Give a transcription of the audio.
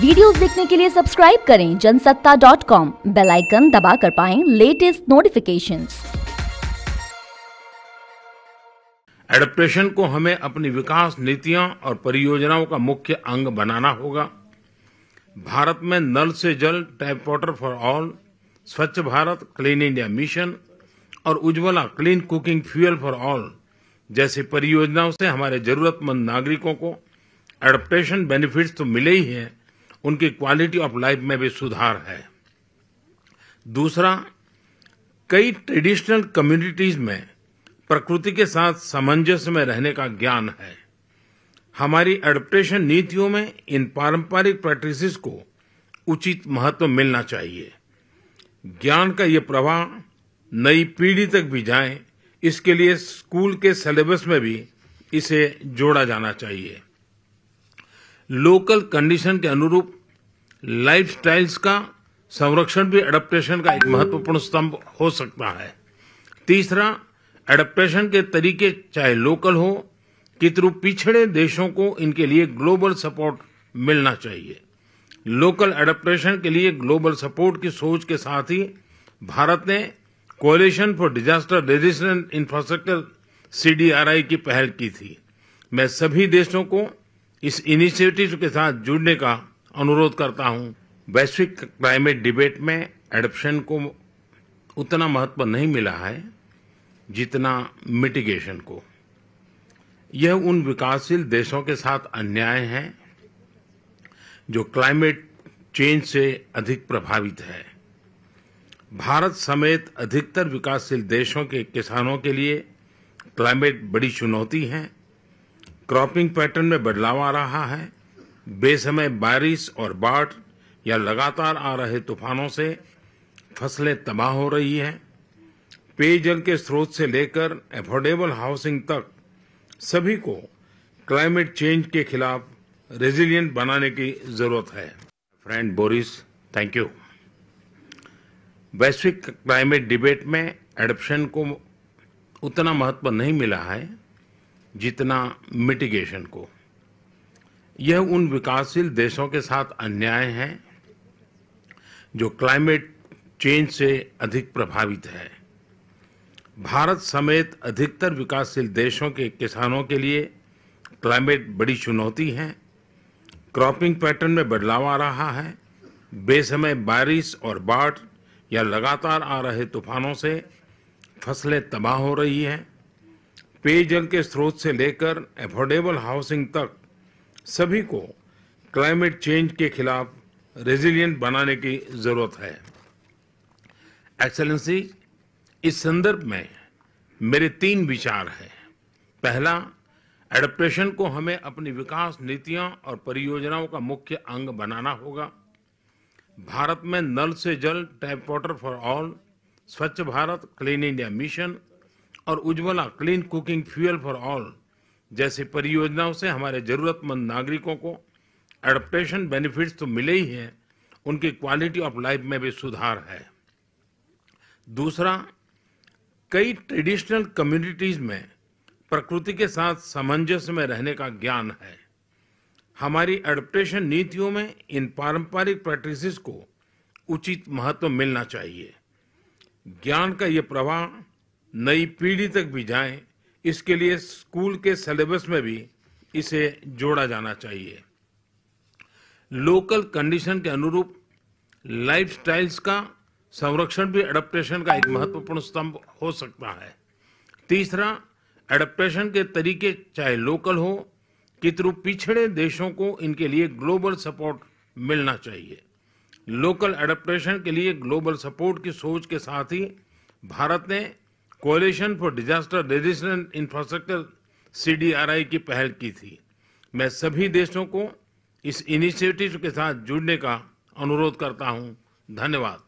videos देखने के लिए सब्सक्राइब करें जनसत्ता डॉट कॉम बेलाइकन दबा कर पाए लेटेस्ट नोटिफिकेशन एडप्टेशन को हमें अपनी विकास नीतियां और परियोजनाओं का मुख्य अंग बनाना होगा भारत में नल से जल टैप वाटर फॉर ऑल स्वच्छ भारत क्लीन इंडिया मिशन और Ujjwala clean cooking fuel for all जैसी परियोजनाओं से हमारे जरूरतमंद नागरिकों को एडप्टेशन बेनिफिट्स तो मिले ही हैं उनकी क्वालिटी ऑफ लाइफ में भी सुधार है दूसरा कई ट्रेडिशनल कम्युनिटीज में प्रकृति के साथ सामंजस्य में रहने का ज्ञान है हमारी एडप्टेशन नीतियों में इन पारंपरिक प्रैक्टिसेस को उचित महत्व मिलना चाहिए ज्ञान का ये प्रवाह नई पीढ़ी तक भी जाए इसके लिए स्कूल के सिलेबस में भी इसे जोड़ा जाना चाहिए लोकल कंडीशन के अनुरूप स्टाइल्स का संरक्षण भी एडप्टेशन का एक महत्वपूर्ण स्तंभ हो सकता है तीसरा एडप्टेशन के तरीके चाहे लोकल हो कितरू पिछड़े देशों को इनके लिए ग्लोबल सपोर्ट मिलना चाहिए लोकल एडप्टेशन के लिए ग्लोबल सपोर्ट की सोच के साथ ही भारत ने coalition for disaster resistant infrastructure CDRI की पहल की थी मैं सभी देशों को इस इनिशिएटिव के साथ जुड़ने का अनुरोध करता हूं वैश्विक क्लाइमेट डिबेट में एडप्शन को उतना महत्व नहीं मिला है जितना मिटिगेशन को यह उन विकासशील देशों के साथ अन्याय है जो क्लाइमेट चेंज से अधिक प्रभावित है भारत समेत अधिकतर विकासशील देशों के किसानों के लिए क्लाइमेट बड़ी चुनौती है क्रॉपिंग पैटर्न में बदलाव आ रहा है बेसमय बारिश और बाढ़ या लगातार आ रहे तूफानों से फसलें तबाह हो रही हैं पेयजल के स्रोत से लेकर एफोर्डेबल हाउसिंग तक सभी को क्लाइमेट चेंज के खिलाफ रेजिलिएंट बनाने की जरूरत है फ्रेंड बोरिस थैंक यू वैश्विक क्लाइमेट डिबेट में एडप्शन को उतना महत्व नहीं मिला है जितना मिटिगेशन को यह उन विकासशील देशों के साथ अन्याय है जो क्लाइमेट चेंज से अधिक प्रभावित है भारत समेत अधिकतर विकासशील देशों के किसानों के लिए क्लाइमेट बड़ी चुनौती है क्रॉपिंग पैटर्न में बदलाव आ रहा है बेसमय बारिश और बाढ़ या लगातार आ रहे तूफानों से फसलें तबाह हो रही हैं पेयजल के स्रोत से लेकर एफोर्डेबल हाउसिंग तक सभी को क्लाइमेट चेंज के खिलाफ रेजिलियंट बनाने की जरूरत है एक्सेलेंसी इस संदर्भ में मेरे तीन विचार हैं पहला एडप्टेशन को हमें अपनी विकास नीतियां और परियोजनाओं का मुख्य अंग बनाना होगा भारत में नल से जल टैप वाटर फॉर ऑल स्वच्छ भारत क्लीन इंडिया मिशन और Ujjwala clean cooking fuel for all जैसी परियोजनाओं से हमारे जरूरतमंद नागरिकों को एडप्टेशन बेनिफिट्स तो मिले ही हैं उनकी क्वालिटी ऑफ लाइफ में भी सुधार है दूसरा कई ट्रेडिशनल कम्युनिटीज में प्रकृति के साथ सामंजस्य में रहने का ज्ञान है हमारी एडप्टेशन नीतियों में इन पारंपरिक प्रैक्टिस को उचित महत्व मिलना चाहिए ज्ञान का ये प्रवाह नई पीढ़ी तक भी जाए इसके लिए स्कूल के सिलेबस में भी इसे जोड़ा जाना चाहिए लोकल कंडीशन के अनुरूप लाइफ का संरक्षण भी एडप्टेशन का एक महत्वपूर्ण स्तंभ हो सकता है तीसरा एडप्टेशन के तरीके चाहे लोकल हो कि थ्रू पिछड़े देशों को इनके लिए ग्लोबल सपोर्ट मिलना चाहिए लोकल एडप्टेशन के लिए ग्लोबल सपोर्ट की सोच के साथ ही भारत ने coalition for disaster resistant infrastructure C की पहल की थी मैं सभी देशों को इस इनिशिएटिव के साथ जुड़ने का अनुरोध करता हूं धन्यवाद